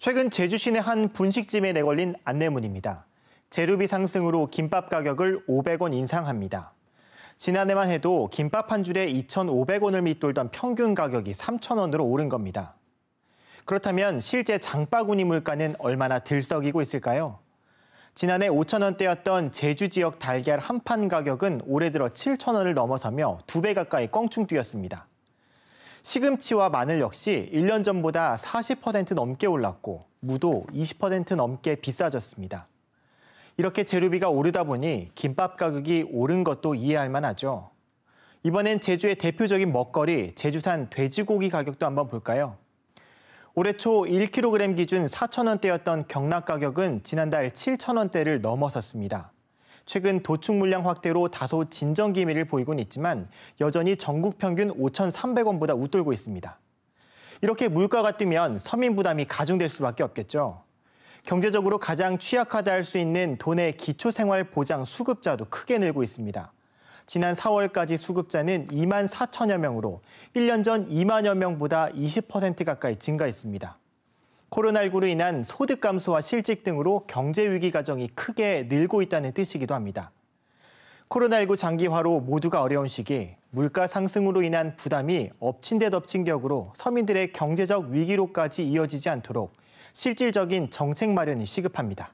최근 제주 시내 한 분식집에 내걸린 안내문입니다. 재료비 상승으로 김밥 가격을 500원 인상합니다. 지난해만 해도 김밥 한 줄에 2,500원을 밑돌던 평균 가격이 3,000원으로 오른 겁니다. 그렇다면 실제 장바구니 물가는 얼마나 들썩이고 있을까요? 지난해 5,000원대였던 제주 지역 달걀 한 판 가격은 올해 들어 7,000원을 넘어서며 두 배 가까이 껑충 뛰었습니다. 시금치와 마늘 역시 1년 전보다 40% 넘게 올랐고 무도 20% 넘게 비싸졌습니다. 이렇게 재료비가 오르다 보니 김밥 가격이 오른 것도 이해할 만하죠. 이번엔 제주의 대표적인 먹거리 제주산 돼지고기 가격도 한번 볼까요? 올해 초 1kg 기준 4,000원대였던 경락 가격은 지난달 7,000원대를 넘어섰습니다. 최근 도축 물량 확대로 다소 진정 기미를 보이곤 있지만 여전히 전국 평균 5,300원보다 웃돌고 있습니다. 이렇게 물가가 뛰면 서민 부담이 가중될 수밖에 없겠죠. 경제적으로 가장 취약하다 할 수 있는 돈의 기초생활보장 수급자도 크게 늘고 있습니다. 지난 4월까지 수급자는 2만 4천여 명으로 1년 전 2만여 명보다 20% 가까이 증가했습니다. 코로나19로 인한 소득 감소와 실직 등으로 경제 위기 가정이 크게 늘고 있다는 뜻이기도 합니다. 코로나19 장기화로 모두가 어려운 시기, 물가 상승으로 인한 부담이 엎친 데 덮친 격으로 서민들의 경제적 위기로까지 이어지지 않도록 실질적인 정책 마련이 시급합니다.